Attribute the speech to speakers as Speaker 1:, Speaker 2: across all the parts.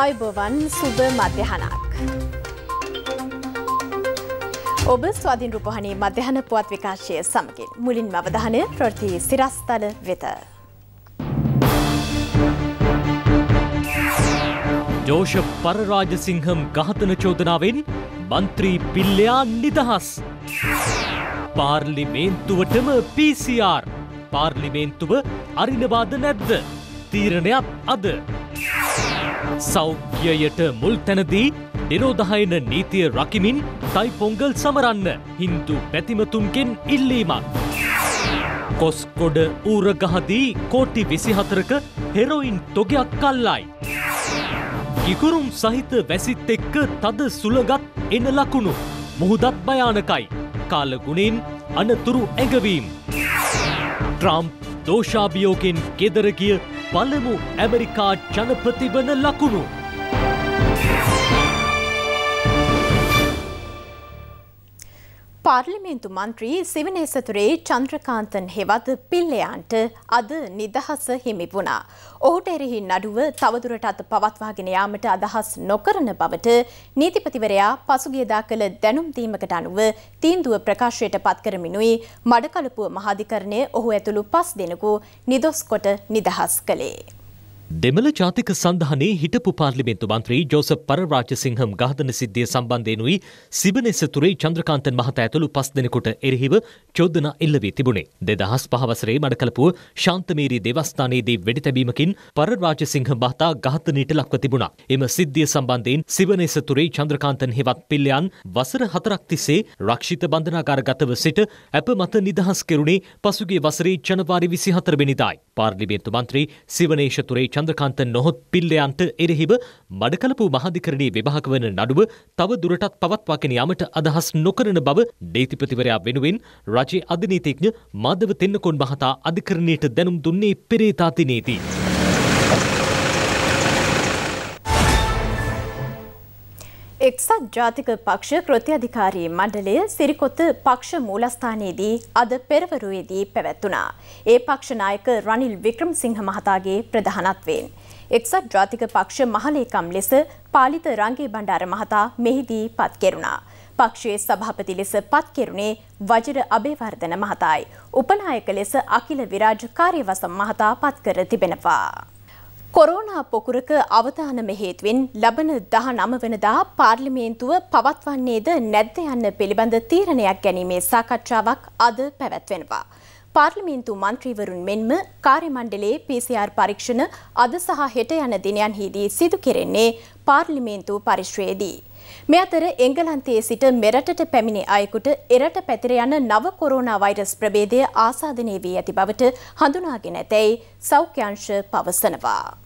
Speaker 1: ආයුබවන් සුබ මධ්‍යහනක්. ඔබ ස්වාධීන් රූපහණී මධ්‍යහන පුවත් විකාශය සමගින් මුලින් අවධානය ප්‍රෘතිී සිරස්තල වෙත.
Speaker 2: ජෝෂ පරරාජසිංහම් ගාතන චෝදනාවෙන් මන්ත්‍රී පිල්ලයා නිදහස්. පාර්ලිමේන්තුවටම PCR පාර්ලිමේන්තුව අරිනවාද නැද්ද. තීරණයක් අද. සෞඛ්‍යයට මුල් තැනදී නිරෝධහයන නීතිය රකිමින් තයිපොංගල් සමරන්න හින්දු පැතිමතුන්ගෙන් ඉල්ලීමක්. කොස්කොඩ ඌරගහදී කෝටි විසිහතරක හෙරොයින් තොගයක් කල්ලයි. ගිකුරුම් සහිත වැසිත් එක්ක තද සුළගත් එන ලකුණු මුහුදත් භයානකයි කාලගුණින් අනතුරු ඇගවීම්. ට්‍රම්ප් දෝෂාභියෝකෙන් ගෙදරගිය පළමු ඇමරිකා ජනප්‍රතිවන ලකුණු
Speaker 1: පාර්ලිමේන්තු මන්ත්‍රී සිවනේසතුරේ චන්ද්‍රකාන්තන් හෙවත් පිල්ලයන්ට අද නිදහස හිමි වුණා. ඔහුට එරෙහි නඩුව තවදුරට අත පවත්වාගෙන යාමට අදහස් නොකරන බවට නීතිපතිවරයා පසුගියදා කළ දැනුම් දීමකට අනුව තීන්දුව ප්‍රකාශයට පත් කරමිනුයි මඩකලපුව මහාධිකරණය ඔහු ඇතුළු පස් දෙනෙකු නිදොස් කොට නිදහස් කළේ.
Speaker 2: දෙමළ ජාතික සඳහනේ හිටපු පාර්ලිමේන්තු මන්ත්‍රී ජෝසප් පරරාජසිංහම් ඝාතන සිද්ධිය සම්බන්ධයෙනුයි සිබනේසතුරේ චන්ද්‍රකාන්තන් මහතා ඇතුළු පස් දෙනෙකුට එරෙහිව චෝදනා එල්ල වී තිබුණේ. 2005 වසරේ මඩකලපුව ශාන්තමේරී දේවස්ථානයේදී වෙඩි තැබීමකින් පරරාජසිංහ මහතා ඝාතනයට ලක්ව තිබුණා. එම සිද්ධිය සම්බන්ධයෙන් සිබනේසතුරේ චන්ද්‍රකාන්තන් හෙවත් පිල්ලයන් වසර 4ක් තිස්සේ රක්ෂිත බන්ධනාගාරගතව සිට අපමත නිදහස් කෙරුණේ පසුගිය වසරේ ජනවාරි 24 වෙනිදායි. පාර්ලිමේන්තු මන්ත්‍රී සිවනේෂතුරේ චන්ද්‍රකාන්ත නොහොත් පිල්ලයන්ට එරෙහිව මඩකලපු මහාධිකරණයේ විභාග වන නඩුව තව දුරටත් පවත්වාගෙන යාමට අදහස් නොකරන බව දේතිපතිවරයා වෙනුවෙන් රජයේ අධිනීතිඥ මාධව තෙන්නකොන් මහතා අධිකරණයට දැනුම් දුන්නේ පෙරේතා දිනේදී.
Speaker 1: එක්සත් ජාතික පක්ෂ කෘතිඅධිකාරී මණ්ඩලය සිරිකොත්ත පක්ෂ මූලස්ථානයේදී අද පෙරවරුවේදී පැවැත්වුණා. ඒ පක්ෂනායක රනිල් වික්‍රමසිංහ මහතාගේ ප්‍රධානත්වයෙන්. එක්සත් ජාතික පක්ෂ මහලේකම් ලෙස පාලිත රංගේ බණ්ඩාර මහතා මෙහිදී පත් කෙරුණා. පක්ෂයේ සභාපති ලෙස පත් කෙරුණේ වජිර අබේවර්ධන මහතායි. උපනායක ලෙස අකිල විරාජ කාර්යවසම් මහතා පත් කර තිබෙනවා. කොරෝනා පොකුරක අවධානම හේතුවෙන් ලබන දහ නමවනදා පාර්ලිමේන්තුව පවත්වන්නේද නැද්ද යන්න පිළිබඳ තීරණයක් ගැනීමේ සාකච්ඡාවක් අද පැවැත්වෙනවා. පාර්ලිමේන්තු මන්ත්‍රීවරුන් මෙන්ම කාර්යමණ්ඩලයේ PCR පරීක්ෂණ අද සහ හෙට යන දිනයන්හිදී සිදු කෙරෙන්නේ පාර්ලිමේන්තු පරිශ්‍රයේදී. මේ අතර එංගලන්තයේ සිට මෙරටට පැමිණි අයෙකුට එරට පැතිර යන නව කොරෝනා වෛරස් ප්‍රභේදය ආසාදනය වී ඇති බවට හඳුනාගෙන ඇතැයි සෞඛ්‍යංශ පවසනවා.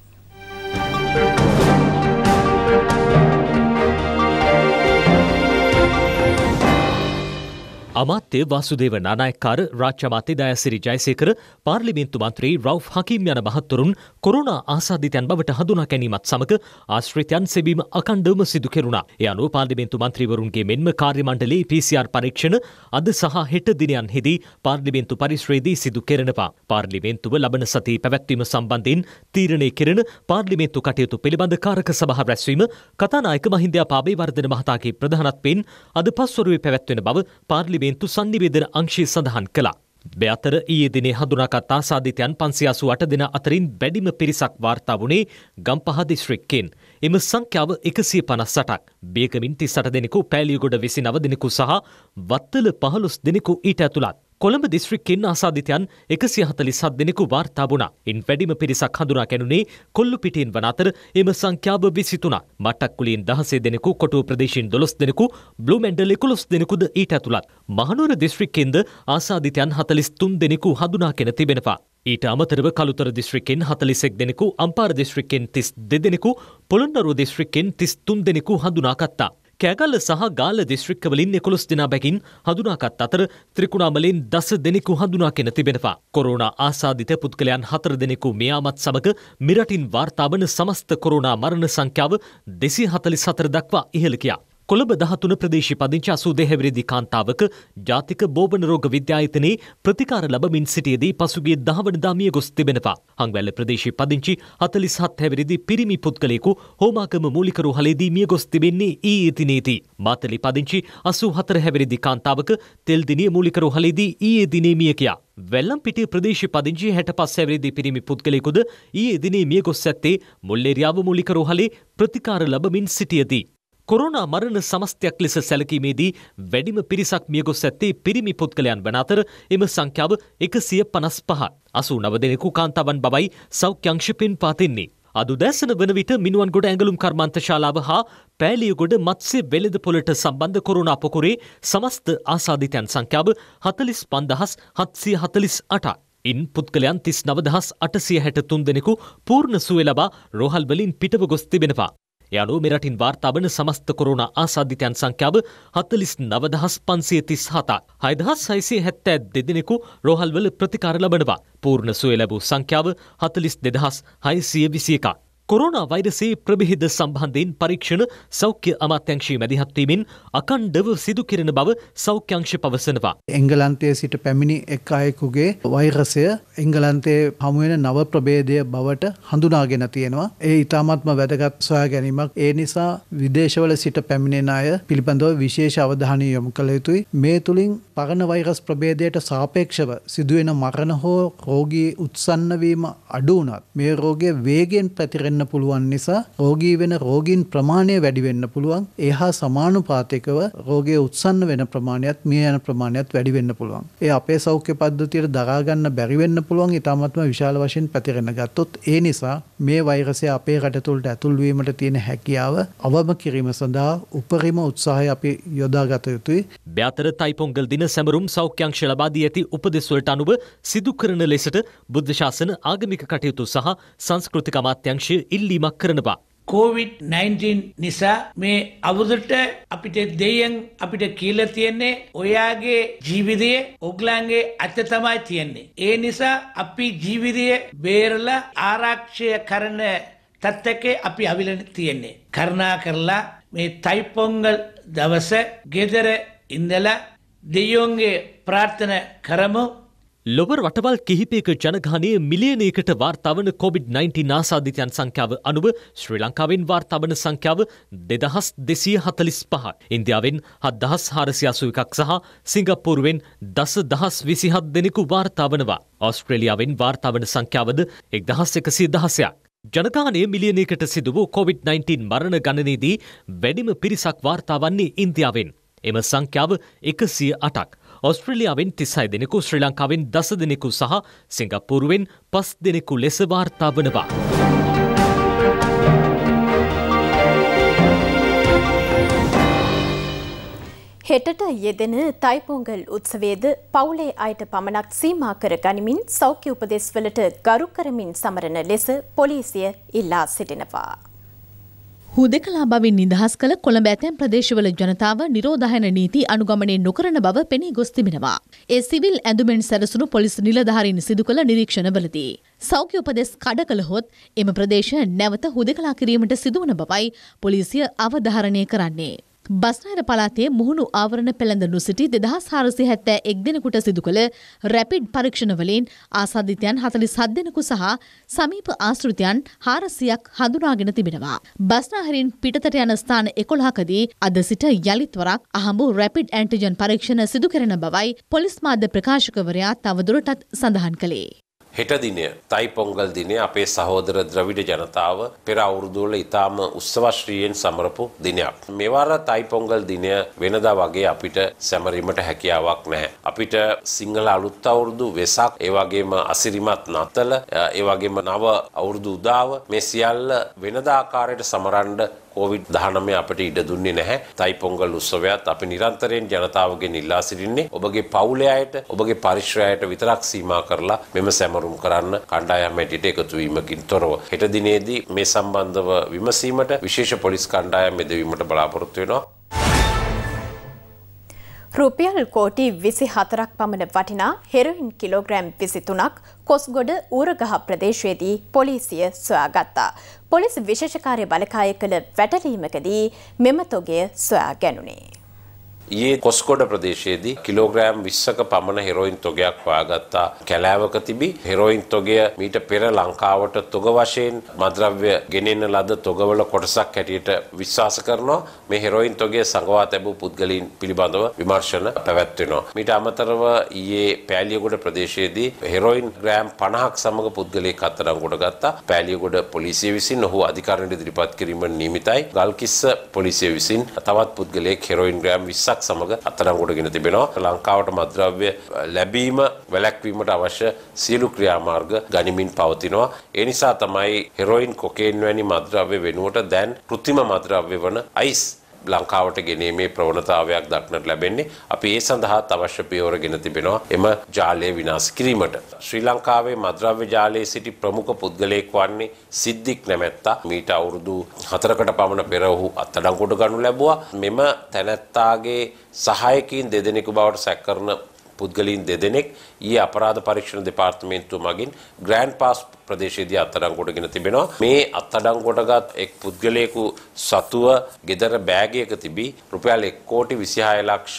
Speaker 2: අමාත්‍ය වාසුදේව නානායක්කාර රාජ්‍ය අමාත්‍ය දයසිරි ජයසේකර පාර්ලිමේන්තු මන්ත්‍රී රව් හකීම් යන මහත්වරුන් කොරුණා ආසාධිතයන් බවට හඳුනා ගැනීමත් සමග ආශ්‍රිතයන් සෙබීම අකණ්ඩවම සිදු කෙරුණා. ඒ අනුව පාර්ලිමේන්තු මන්ත්‍රීවරුන්ගේ මෙන්ම කාර්යමණ්ඩලයේ PCR පරීක්ෂණ අද සහ හෙට දිනයන්හිදී පාර්ලිමේන්තු පරිශ්‍රයේදී සිදු කෙරෙනවා. පාර්ලිමේන්තුව ලබන සතියේ පැවැත්වීම සම්බන්ධයෙන් තීරණය කෙරෙන පාර්ලිමේන්තු කටයුතු පිළිබඳ කාරක සභාව රැස්වීම කතානායක මහින්දයා පාබේ වර්ධන මහතාගේ ප්‍රධානත්වයෙන් අද පස්වරුවේ පැවැත්වෙන බව පාර්ලිමේන්තු දේවේන්තු සන්නිවේදන අංශය සඳහන් කළා. බැතර ඊයේ දිනේ හඳුනාගත්තා සාධිතයන් 588 දෙනා අතරින් වැඩිම පිරිසක් වාර්තා වුණේ ගම්පහ දිස්ත්‍රික්කයෙන්. එම සංඛ්‍යාව 158ක්. බේකමින් 38 දෙනෙකු, පෑලියගොඩ 29 දෙනෙකු සහ වත්තල 15 දෙනෙකු ඊට ඇතුළත්. කොළඹ දිස්ත්‍රික්කෙන් ආසාධිතයන් එකසිය හතලි සත් දෙනෙකු වාර්තා වුණා. ඉන් වැඩිම පිරිසක් හඳුනා ගැනුනේ කොල්ලු පිටින් වන අතර එම සංඛ්‍යාව විසිතුනා. මට්ටක්කුලින් දහසේ දෙනෙකු කොටුව ප්‍රදේශයෙන් දොළොස් දෙනෙකු බ්ලුමැන්ඩල් එකොළොස් දෙනෙකුද ඊට ඇතුළත්. මහනුවර දිස්ත්‍රික්කෙන්ද ආසාධිතයන් හතලිස් තුන් දෙනෙකු හඳුනාගෙන තිබෙනවා. ඊට අමතරව කළුතර දිස්ත්‍රික්කෙන් හතලිසෙක් දෙනෙකු අම්පාර දිස්ත්‍රික්කෙන් තිස් දෙදෙනෙකු පොළොන්නරුව දිස්ත්‍රික්කෙන් තිස් තුන් දෙනෙකු හඳුනාගත්තා. කෑගල්ල සහ ගාල දිස්ත්‍රික්කවලින් එකොළොස් දෙනා බැගින් හඳුනාගත් අතර ත්‍රිකුණාමලෙන් දස දෙනෙකු හඳුනාගෙන තිබෙනවා. කොරෝනා ආසාධිත පුද්ගලයන් හතර දෙනෙකු මෙයාමත් සමග මෙරටින් වාර්තාාවන සමස්ත කොරෝනා මරණ සංඛ්‍යාව දෙසි හතලි සතර දක්වා ඉහළ කියා. කොළඹ දහතුන ප්‍රදේශ පදිංචි අසූ දෙහැවිරිදි කාන්තාවක ජාතික බෝබන රෝග විද්‍යායතනයේ ප්‍රතිකාර ලබමින් සිටියදී පසුගිය දහවනදා මිය ගොස් තිබෙනවා. හංවැල්ල ප්‍රදේශයේ පදිංචි හතලිස් හත් හැවිරිදි පිරිමි පුද්ගලයෙකු හෝමාකම මූලිකරු හලේදී මිය ගොස් තිබෙන්නේ ඊයේ දිනේදී. මාතලේ පදිංචි අසූ හතර හැවිරිදි කාන්තාවක තෙල්දිනිය මූලිකරු හලේදී ඊයේ දිනේ මිය ගියා. වෙල්ලම්පිටිය ප්‍රදේශ පදිංචි හැට පස් හැවිරිදි පිරිමි පුද්ගලයෙකුද ඊයේ දිනේ මිය ගොස් ඇත්තේ මුල්ලේරියාව මූලිකරු හලේ ප්‍රතිකාර ලබමින් සිටියදී. කොරෝනා මරණ සමස්තයක් ලෙස සැලකීමේදී වැඩිම පිරිසක් මියගොස් ඇත්තේ පිරිමි පුද්ගලයන් වන අතර එම සංඛ්‍යාව එකසිය පනස් පහ. අසූ නව දෙනෙකු කාන්තාවන් බවයි සෞඛ්‍යංශපෙන් පාතින්නේ. අදු දැසන වන විට මිනුවන් ගොඩ ඇඟලුම් කර්මාන්ත ශාලාව හා පෑලියගොඩ මත්සේ වෙළෙද පොලට සම්බන්ධ කොරුණා පොකුරේ සමස්ත ආසාධිතයන් සංඛ්‍යාව හතලිස් පන්දහස් හත්සිය හතලිස් අටක්. ඉන් පුද්ගලයන් තිස් නවදහස් අටසිය හැට තුන් දෙනෙකු පූර්ණ සුවලබා රෝහල්වලින් පිටව ගොස් තිබෙනවා. යනු මෙරටින් වාර්තාාවන සමස්ත කොරුණ ආසාධිතයන් සංඛ්‍යාව හතලිස් නවදහස් පන්සිය තිස් හතා. හයදහස් සයිසේ හැත්තෑ දෙදෙනෙකු රෝහල්වල ප්‍රතිකාර ලබනවා. පූර්ණ සුවේ ලැබූ සංඛ්‍යාව හතලිස් දෙදහස් හයසිය විසියකා. කොරෝනා වෛරසේ ප්‍රබිහිද සම්බන්ධයෙන් පරීක්ෂණ සෞඛ්‍ය අමාත්‍යංශයේ මැදිහත්වීමෙන් අකණ්ඩව සිදු කෙරෙන බව සෞඛ්‍යංශ පවසනවා.
Speaker 3: එංගලන්තයේ සිට පැමිණි එක් අයෙකුගේ වෛරසය එංගලන්තයේ හමුවෙන නව ප්‍රභේදය බවට හඳුනාගෙන තියෙනවා. ඒ ඉතාමත්ම වැදගත් සොයා ගැනීමක්. ඒ නිසා විදේශවල සිට පැමිණෙන අය පිළිබඳව විශේෂ අවධානය යොමු කළ යුතුයි. මේ තුලින් පරණ වෛරස් ප්‍රභේදයට සාපේක්ෂව සිදුවෙන මරණ හෝ රෝගී උත්සන්න වීම අඩු වුණත් මේ රෝගය වේගෙන් පැතිරෙන වෙන්න පුළුවන් නිසා රෝගී වෙන රෝගීන් ප්‍රමාණය වැඩි වෙන්න පුළුවන්. එහා සමානුපාතිකව රෝගයේ උත්සන්න වෙන ප්‍රමාණයත් මිය යන ප්‍රමාණයත් වැඩි වෙන්න පුළුවන්. ඒ අපේ සෞඛ්‍ය පද්ධතියට දරා ගන්න බැරි වෙන්න පුළුවන්. ඊටමත්ම විශාල වශයෙන් පැතිරෙන ගත්තොත් ඒ නිසා මේ වෛරසය අපේ රට තුළට ඇතුල් වීමට තියෙන හැකියාව අවම කිරීම සඳහා උපරිම උත්සාහය අපි යොදාගත යුතුයි.
Speaker 2: බ්‍යාතර තයිපොංගල් දින සැමරුම් සෞඛ්‍යංශ ලබා දී ඇති උපදෙස්වලට අනුව සිදු කරන ලෙසට බුද්ධ ශාසන ආගමික කටයුතු සහ සංස්කෘතික අමාත්‍යංශය ඉල්ලීමක් කරනවා.
Speaker 4: කෝවිD-19 නිසා මේ අවුදට අපිට දෙයන් අපිට කියලා තියෙන්නේ ඔයාගේ ජීවිතයේ ඔගලන්ගේ අත තමයි තියෙන්නේ. ඒ නිසා අපි ජීවිතය බේරලා ආරක්ෂය කරන තත්ත්වකේ අපි අවිලන තියෙන්නේ. කරුණා කරලා මේ තයිපොංගල් දවස ගෙදර ඉඳලා දෙයෝන්ගේ ප්‍රාර්ථන කරමු
Speaker 2: ලොව රටවල් කිහිපයක ජනගානය මිලියනයකට වාර්තාවන කොවිD-19 නාසාධිතයන් සංඛ්‍යාව අනුව ශ්‍රී ලංකාවෙන් වාර්තාවන සංඛ්‍යාව දෙදහස් දෙසිය හතලිස් පහ. ඉන්දියාවෙන් හත්දහස් හාරසියාසු එකක් සහ සිංගප්පූරුවෙන් දස දහස් විසිහත් දෙනෙකු වාර්තාවනවා. ඔස්ට්‍රේලියාවෙන් වාර්තාවන සංඛ්‍යාවද එක්දහස් එකසිය දහසයක්. ජනගානය මිලියනයකට සිදු වූ කොවිD-19 මරණ ගණනේදී වැඩිම පිරිසක් වාර්තාවන්නේ ඉන්දියාවෙන්. එම සංඛ්‍යාව එකසිය අටක්. ඔස්ට්‍රලියාවෙන් තිසයි දෙනෙකු ශ්‍රී ලංකාවෙන් දස දෙනෙකු සහ සිංගප්පුරුවෙන් පස් දෙනෙකු ලෙස වාර්තා වනවා.
Speaker 1: හෙටට යෙදෙන තයිපොංගල් උත්සවේද පවුලේ අයට පමණක් සීමා කර ගනිමින් සෞඛ්‍ය උපදෙස්වලට ගරු කරමින් සමරන ලෙස පොලිසිය ඉල්ලා සිටිනවා. හුදෙකලා බවින් නිදහස් කළ කොළඹ ඇතැම් ප්‍රදේශවල ජනතාව නිරෝධායන නීති අනුගමනය නොකරන බව පෙනී ගොස් තිබෙනවා. ඒ සිවිල් ඇඳුමෙන් සැරසුණු පොලිස් නිලධාරීන් සිදු කළ නිරීක්ෂණවලදී. සෞඛ්‍ය උපදෙස් කඩ කළහොත් එම ප්‍රදේශ නැවත හුදෙකලා කිරීමට සිදුවන බවයි පොලිසිය අවධාරණය කරන්නේ. බස්නාර පලාතේ මුහුණු ආවරණ පෙළඳනු සිටි දෙදහස් හාරසි හැත්තෑ එක් දෙනෙකුට සිදු කළ රැපිඩ් පරීක්ෂණවලින් ආසාධිතයන් හතලි සද්දෙනකු සහ සමීප ආශෘතයන් හාරසියක් හඳුනාගෙන තිබෙනවා. බස්නාහරින් පිටතට යන ස්ථාන එකොළහකදී අද සිට යළිත්වරක් අහඹු රැපිඩ් ඇන්ටිජන් පරීක්ෂණ සිදු කරන බවයි පොලිස්මාධ්‍ය ප්‍රකාශකවරයා තවදුරටත් සඳහන් කළේ.
Speaker 4: හෙට දිනය තයි පොංගල් දිනේ අපේ සහෝදර ද්‍රවිඩ ජනතාව පෙර අවුරුදු වල ඊටාම උත්සවශ්‍රීයෙන් සමරපු දිනයක්. මෙවර තයි පොංගල් දිනය වෙනදා වගේ අපිට සැමරීමට හැකියාවක් නැහැ. අපිට සිංහල අලුත් අවුරුදු වෙසක් ඒ වගේම අසිරිමත් නත්තල ඒ වගේම නව අවුරුදු උදාව මේ සියල්ල වෙනදා ආකාරයට සමරන්න කොවිඩ් 19 අපට ඉඩ දුන්නේ නැහැ. තයිපොංගල් උත්සවයත් අපි නිරන්තරයෙන් ජනතාවගෙන් ඉල්ලා සිටින්නේ ඔබගේ පවුලේ අයට, ඔබගේ පරිශ්‍රයයට විතරක් සීමා කරලා මෙම සැමරුම් කරන්න කණ්ඩායම් හැටියට එකතු වීමකින් තොරව. හෙට දිනේදී මේ සම්බන්ධව විමසීමට විශේෂ පොලිස් කණ්ඩායම් මෙදවීමට බලාපොරොත්තු වෙනවා.
Speaker 1: රුපියල් කෝටි විසි හතරක් පමණ වටිනා හෙරුයින් කිලෝග්‍රෑම් විසිතුනක් කොස්ගොඩ ඌරගහ ප්‍රදේශයේදී පොලිසිය සොයාගත්තා. පොලිස් විශේෂකාරය බලකාය කළ වැටලීමකදී මෙම තොගේ සොයා ගැනුණේ.
Speaker 4: ඒ කොස්කොඩ ප්‍රදේශයේදී කිලෝග්‍රෑම් 20ක පමණ හෙරොයින් තොගයක් හොයාගත්තා කැලෑවක තිබි හෙරොයින් තොගය මීට පෙර ලංකාවට තොග වශයෙන් මද්‍රව්‍ය ගෙනෙන ලද තොගවල කොටසක් හැටියට විශ්වාස කරනවා මේ හෙරොයින් තොගය සංගවා තැබූ පුද්ගලයන් පිළිබඳව විමර්ශන පැවැත්වෙනවා මීට අමතරව ඊයේ පෑලියගොඩ ප්‍රදේශයේදී හෙරොයින් ග්‍රෑම් 50ක් සමග පුද්ගලයෙක් අත්අඩංගුවට ගත්තා පෑලියගොඩ පොලිසිය විසින් ඔහු අධිකරණයට ඉදිරිපත් කිරීමට නියමිතයි ගල්කිස්ස පොලිසිය විසින් තවත් පුද්ගලයෙක් හෙරොයින් ග්‍රෑම් 20ක් පිරිසත් සමග අත්අඩංගුවට ගෙන තිබෙනවා. ලංකාවට මත්ද්‍රව්‍ය ලැබීම වැළැක්වීමට අවශ්‍ය සියලු ක්‍රියාමාර්ග ගනිමින් පවතිනවා. ඒ නිසා තමයි හෙරොයින් කොකේන් වැනි මත්ද්‍රව්‍ය වෙනුවට දැන් කෘත්‍රිම මත්ද්‍රව්‍ය වන අයිස් ලංකාවට ගෙනීමේ ප්‍රවණතාවයක් දක්නට ලැබෙන්නේ. අපි ඒ සඳහා අවශ්‍ය පියවර ගෙන තිබෙනවා එම ජාලය විනාශ කිරීමට. ශ්‍රී ලංකාවේ මද්‍රව්‍ය ජාලයේ සිටි ප්‍රමුඛ පුද්ගලයෙක් වන්නේ සිද්ධික් නැමැත්තා. මීට අවුරුදු හතරකට පමණ පෙර ඔහු අත්අඩංගුවට ගනු ලැබුවා. මෙම තැනැත්තාගේ සහායකින් දෙදෙනෙකු බවට සැකකරන පුද්ගලයින් දෙදෙනෙක් ඊයේ අපරාධ පරීක්ෂණ දෙපාර්තමේන්තුව මගින් ග්‍රෑන්ඩ් පාස් ප්‍රදේශයේදී අත්අඩංගුවටගෙන තිබෙනවා. මේ අත්අඩංගුවටගත් එක් පුද්ගලයෙකු සතුව ගෙදර බෑගයක තිබී රුපියල් 1 කෝටි 26 ලක්ෂ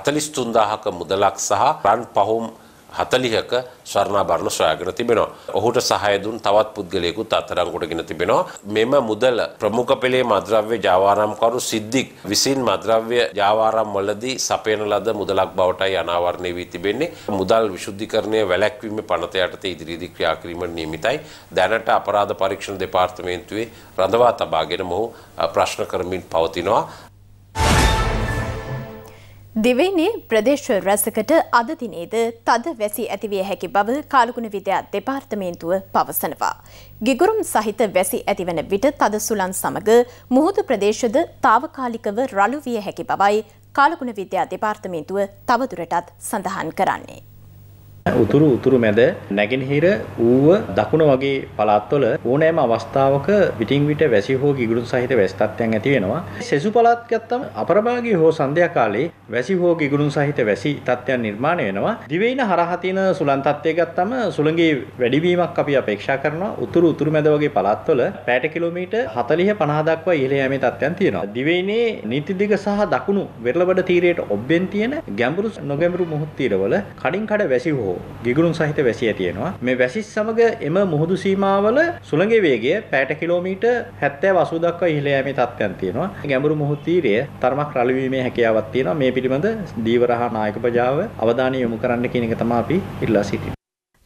Speaker 4: 43000ක මුදලක් සහ රන් පහුම් 40ක ස්වර්ණාභරණ සොයාගෙන තිබෙනවා. ඔහුට සහාය දුන් තවත් පුද්ගලයෙකුත් අත්අඩංගුවටගෙන තිබෙනවා. මෙම මුදල ප්‍රමුඛ පෙළේ මද්‍රව්‍ය ජාවාරම්කරු සිද්දික් විසින් මද්‍රව්‍ය ජාවාරම් වලදී සපයන ලද මුදලක් බවටයි අනාවරණය වී තිබෙන්නේ. මුදල් විශුද්ධිකරණය වැළැක්වීම පනත යටතේ ඉදිරියේදී ක්‍රියා කිරීමට නියමිතයි. දැනට අපරාධ පරීක්ෂණ දෙපාර්තමේන්තුවේ රඳවා තබාගෙන මොහු ප්‍රශ්න කරමින් පවතිනවා.
Speaker 1: දිවයිනේ ප්‍රදේශ රැසකට අද දිනේද තද වැසි ඇතිවිය හැකි බව කාලකුණ විද්‍යා දෙපාර්තමේන්තුව පවසනවා. ගිගුරුම් සහිත වැසි ඇතිවන විට තද සුලන් සමග මුහුදු ප්‍රදේශද తాවකාලිකව රළු විය හැකි බවයි කාලකුණ විද්‍යා දෙපාර්තමේන්තුව තවදුරටත් සඳහන් කරන්නේ.
Speaker 3: උතුරු උතුරු මැද නැගෙනහිර ඌව දකුණ වගේ පළාත්වල ඕනෑම අවස්ථාවක පිටින් විට වැසි හෝ ගිගුරුන් සහිත වැසි තත්ත්වයන් ඇති වෙනවා. සෙසු පළාත් ගත්තම අපරභාගී හෝ සන්ධ්‍යා කාලේ වැසි හෝ ගිගුරුන් සහිත වැසි තත්ත්වයන් නිර්මාණය වෙනවා. දිවයින හරහා තියෙන සුළං තත්ත්වය ගත්තම සුළඟේ වැඩිවීමක් අපි අපේක්ෂා කරනවා. උතුරු උතුරු මැද වගේ පළාත්වල පැයට කිලෝමීටර් 40 50 දක්වා ඉහළ යෑමේ තත්ත්වයන් තියෙනවා. දිවයිනේ නීති දිග සහ දකුණු වෙරළබඩ තීරයට ඔබ්බෙන් තියෙන ගැඹුරු නොගැඹුරු මුහුත් තීරවල කඩින් කඩ වැසි හෝ ගිගුරුන් සහිත වැසිය තියෙනවා. මේ වැසිස් සමග එම මුහුදු සීමාවල සුළඟේ වේගය පැයට කිලෝමීටර් 70 80 දක්වා ඉහළ යෑමේ තත්ත්වයන් තියෙනවා. ගැඹුරු මුහුදු තීරය තරමක් රළුවීමේ හැකියාවක් තියෙනවා. මේ පිළිබඳ දීවරහා නායක ප්‍රජාව අවධානය යොමු කරන්න කියන එක තමයි අපි ඉල්ලා සිටින්නේ.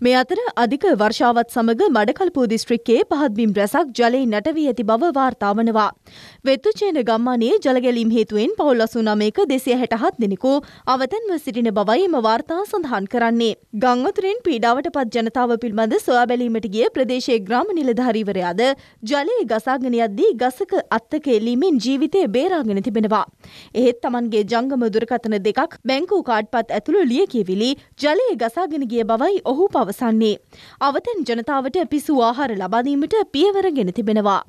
Speaker 1: මේ අතර අධික වර්ෂාවත් සමඟ මඩකල්පූ දිස්ත්‍රික්කයේ පහත්බිම් රැසක් ජලයෙන් නැටවී ඇති බව වාර්තාවනවා. වෙත්තුචේන ගම්මානයේ ජලගැලීම් හේතුවෙන් පවුල් අසුනමයක දෙසිය හැටහත් දෙනෙකු අවතැන්ව සිටින බවයි එම වාර්තා සඳහන් කරන්නේ. ගංවතුරෙන් පීඩාවට පත් ජනතාව පිළිබඳ සොයා බැලීමට ගිය ප්‍රදේශයේ ග්‍රාම නිලධාරීවරයාද ජලයේ ගසාගෙන යද්දී ගසක අත්තක එලීමෙන් ජීවිතය බේරාගෙන තිබෙනවා. එහෙත් තමන්ගේ ජංගම දුරකථන දෙකක් බැංකූ කාඩ්පත් ඇතුළු ලියකියවිලි ජලයේ ගසාගෙන ගිය බවයි ඔහු පව අවසන්නේ. අවතෙන් ජනතාවට පිසු ආහාර ලබාදීමට පියවර ගෙන තිබෙනවා.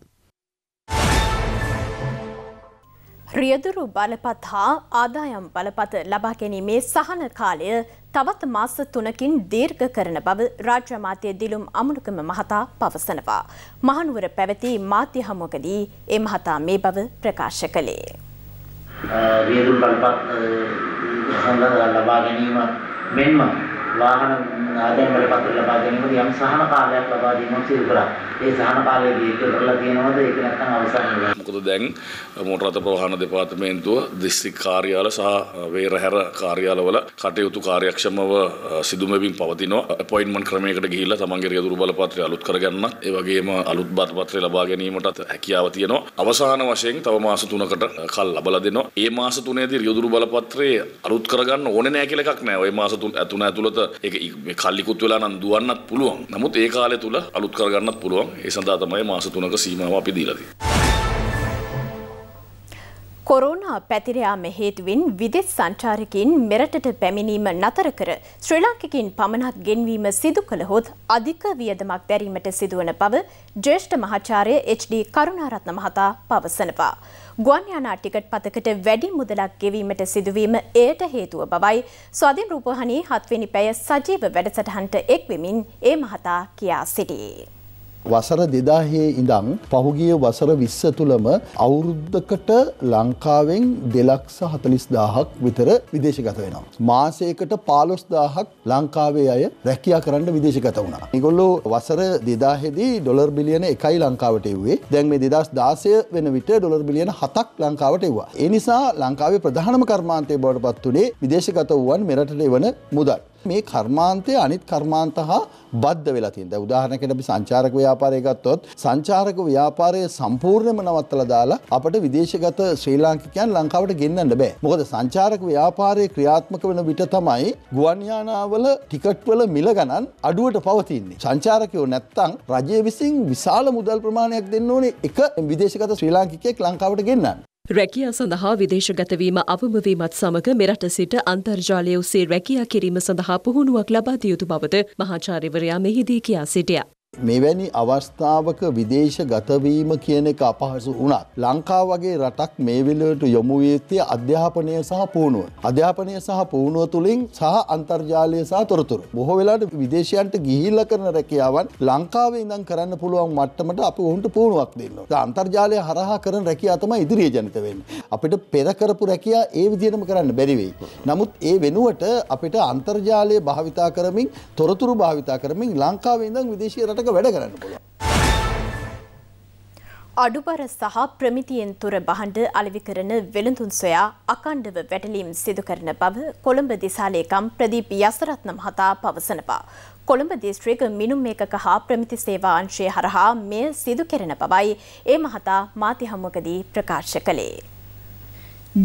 Speaker 1: රියදුරු බලපත් හා ආදායම් බලපත ලබා ගැනීමේ සහන කාලය තවත් මාස තුනකින් දීර්ඝ කරන බව රාජ්‍ය මාතය දිලුම් අමුණුකම මහතා පවසනවා. මහනුවර පැවති මාධ්‍ය හමුවකදී ඒ මහතා මේ බව ප්‍රකාශ කළේ.
Speaker 3: රියදුරු බලපත් සඳහා ලබා ගැනීම මෙන්ම වාහන ආදීනවල පත්‍ර ලබා ගැනීමද යම් සහන කාලයක් ලබා දීමක් සිදු කරා. ඒ සහන කාලය දීර්ඝ කරලා තියෙනවද? ඒක නැත්නම් අවසන් වෙනවා. මොකද දැන් මොටරත ප්‍රවාහන දෙපාර්තමේන්තුව දිස්ත්‍රික් කාර්යාල සහ වේරහැර කාර්යාලවල කටයුතු කාර්යක්ෂමව සිදුමැවින් පවතිනවා අපොයින්ට්මන්ට් ක්‍රමයකට ගිහිල්ලා තමන්ගේ රියදුරු බලපත්‍රය අලුත් කරගන්න ඒ වගේම අලුත් බලපත්‍රය ලබා ගැනීමටත් හැකියාව තියෙනවා අවසාන වශයෙන් තව මාස 3කට කල් ලබලා දෙනවා ඒ මාස 3ේදී රියදුරු බලපත්‍රය අලුත් කරගන්න ඕනේ නැහැ කියලා එකක් නැහැ ওই මාස 3 ඇතුණ ඇතුළත ඒක මේ කල්ලිකුත් වෙලා නම් දුවන්නත් පුළුවන් නමුත් ඒ කාලය තුල අලුත් කරගන්නත් පුළුවන් ඒ සඳහා තමයි මාස 3ක සීමාව අපි දීලා තියෙන්නේ
Speaker 1: කොරෝනා පැතිරයාම හේතුවෙන් විදෙස් සංචාරකින් මෙරටට පැමිණීම නතර කර ශ්‍රී ලාංකිකින් පමණක් ගෙන්වීම සිදු කළහොත් අධික වියදමක් දැරීමට සිදුවන බව ජ්‍යෙෂ්ඨ මහාචාර්ය HD කරුණාරත්න මහතා පවසනවා. ගුවන් යානා ටිකට් පතකට වැඩි මුදලක් ගෙවීමට සිදුවීම එයට හේතුව බවයි ස්වාධීන් රූපවාහිනී 7 වෙනි පැය සජීව වැඩසටහනට එක් වෙමින් ඒ මහතා කියා සිටියේ.
Speaker 3: වසර දෙදාහේ ඉඳං පහුගිය වසර විස්ස තුළම අවුරුද්ධකට ලංකාවෙන් දෙලක්ස හතලිස් දාහක් විතර විදේශගත වෙනවා. මාසයකට පාලොස් දාහක් ලංකාවේ අය රැකයා කරන්න විදේශගත වුණා. නිගොල්ලෝ වසර දෙදාහෙදී ඩොර් බිලියන එකයි ලංකාවට එව්වේ දැන් මේ දෙදස් දාසය වෙන විට ඩොර් බිලියන හතක් ලංකාවට එවවා. එනිසා ලංකාවේ ප්‍රධානම කර්මාන්තය බවට පත් වනේ විදේශගත වුවන් මෙරට එවන මුදල්. මේ කර්මාන්තය අනිත් කර්මාන්ත හා බද්ධ වෙලා තියෙන. දැන් උදාහරණයකට අපි සංචාරක ව්‍යාපාරය ගත්තොත් සංචාරක ව්‍යාපාරය සම්පූර්ණයෙන්ම නවත්තලා දාලා අපිට විදේශගත ශ්‍රී ලාංකිකයන් ලංකාවට ගෙන්නන්න බෑ. මොකද සංචාරක ව්‍යාපාරයේ ක්‍රියාත්මක වෙන විට තමයි ගුවන් යානාවල ටිකට් වල මිල ගණන් අඩුවට පවතින්නේ. සංචාරකයෝ නැත්තම් රජය විසින් විශාල මුදල් ප්‍රමාණයක් දෙන්න ඕනේ එක විදේශගත ශ්‍රී ලාංකිකයෙක් ලංකාවට ගෙන්නන්න.
Speaker 2: රැකියා සඳහා විදේශගතවීම අවමවීමත් සමග මෙරට සිට අන්තර්ජාලය ඔස්සේ රැකියා කිරීම සඳහා පුහුණුවක් ලබා දිය යුතු බවද මහාචාර්යවරයා මෙහිදී කියා සිටියා.
Speaker 3: මෙවැනි අවස්ථාවක විදේශ ගතවීම කියන එක අපහසු වුණත් ලංකා වගේ රටක් මේ විලට යොමු යුත්තේ අධ්‍යාපනය සහ පුහුණුව. අධ්‍යාපනය සහ පුහුණුව තුළින් සහ අන්තර්ජාලය සහ තොරතුරු. බොහෝ වෙලාට විදේශයන්ට ගිහිල්ල කරන රැකියාවන් ලංකාවේ ඉඳන් කරන්න පුළුවන් මට්ටමට අප ඔහුන්ට පුහුණුවක් දෙන්නවා. අන්තර්ජාලය හරහා කරන රැකියා තමයි ඉදිරියේ ජනිත වෙන්නේ. අපිට පෙර කරපු රැකියා ඒ විදිහටම කරන්න බැරි වෙයි. නමුත් ඒ වෙනුවට අපිට අන්තර්ජාලය භාවිතා කරමින් තොරතුරු භාවිතා කරමින් ලංකාවේ ඉඳන් විදේශීය රට එක වැඩ කරන්න පුළුවන්.
Speaker 1: අඩුබර සහ ප්‍රමිතියෙන් තුර බහඬ අලෙවි කරන වෙළඳුන් සොයා අකණ්ඩව වැටලීම් සිදු කරන බව කොළඹ දිසාලේකම් ප්‍රදීප් යසරත්න මහතා පවසනවා. කොළඹ දිස්ත්‍රික් මිනුම් මේකක හා ප්‍රමිති සේවා අංශය හරහා මෙය සිදු කෙරෙන බවයි ඒ මහතා මාධ්‍ය හමුවකදී ප්‍රකාශ කළේ.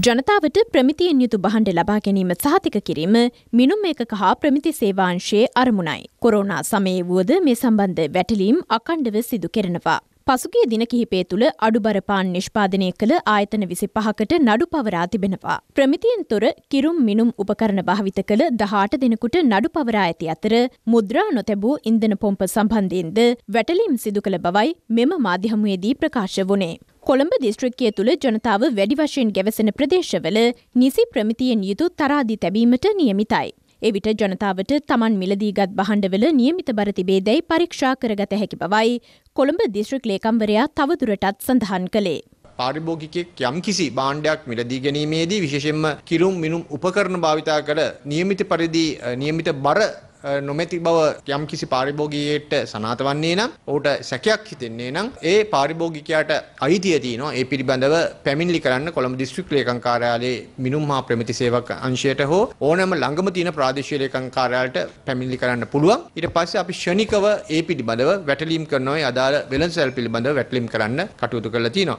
Speaker 1: ජනතාවට ප්‍රමිතියෙන් යුතු බහණ්ඩ ලබා ගැනීම සහතික කිරීම මිනුම් ඒකක හා ප්‍රමිති සේවාංශයේ අරමුණයි. කොරෝනා සමයේ වුවද මේ සම්බන්ධ වැටලීම් අකණ්ඩව සිදු කෙරෙනවා. පසුගිය දින කිහිපේ තුළ අඩුබරපාන් නිෂ්පාදනය කළ ආයතන විසි පහකට නඩු පවරා තිබෙනවා. ප්‍රමිතියෙන් තොර කිරුම් මිනුම් උපකරණ භාවිත කළ දහට දෙනකුට නඩු පවරා ඇති අතර මුද්‍රා නොතැබූ ඉන්දන පොම්ප සම්බන්ධයෙන්ද වැටලීම් සිදු කළ බවයි මෙම මාධ්‍යහමුවේදී ප්‍රකාශ වුණේ. කොළඹ දිස්ත්‍රික්කය තුළ ජනතාව වැඩි වශයෙන් ගැවසෙන ප්‍රදේශවල නිසි ප්‍රමිතියෙන් යුතු තරාදි තැබීමට නියමිතයි. එවිට ජනතාවට තමන් මිලදීගත් බහණ්ඩවල නියමිත බර තිබේදැයි පරීක්ෂා කරගත හැකි බවයි කොළඹ දිස්ත්‍රික් ලේකම්වරයා තවදුරටත් සඳහන් කළේ.
Speaker 3: පාරිභෝගිකෙක් යම් කිසි බාණ්ඩයක් මිලදී ගැනීමේදී විශේෂෙන්ම කිරුම් මිනුම් උපකරණ භාවිතා කළ නියමිත පරිදි නියමිත බර නොමැති බව යම් කිසි පාරිභෝගිකයෙක්ට සනාත වන්නේ නම් ඔහුට සැකයක් හිතෙන්නේ නම් ඒ පාරිභෝගිකයාට අයිතිය තියෙනවා ඒ පිළිබඳව පැමිණිලි කරන්න කොළඹ දිස්ත්‍රික් ලේකම් කාර්යාලයේ මිනුම් මහ ප්‍රමිති සේවක අංශයට හෝ ඕනෑම ළඟම තියෙන ප්‍රාදේශීය ලේකම් කාර්යාලයට පැමිණිලි කරන්න පුළුවන් ඊට පස්සේ අපි ෂණිකව ඒ පිළිබඳව වැටලීම් කරනවා ඒ අදාළ වෙළඳසැල් පිළිබඳව වැටලීම් කරන්න කටයුතු කරලා තියෙනවා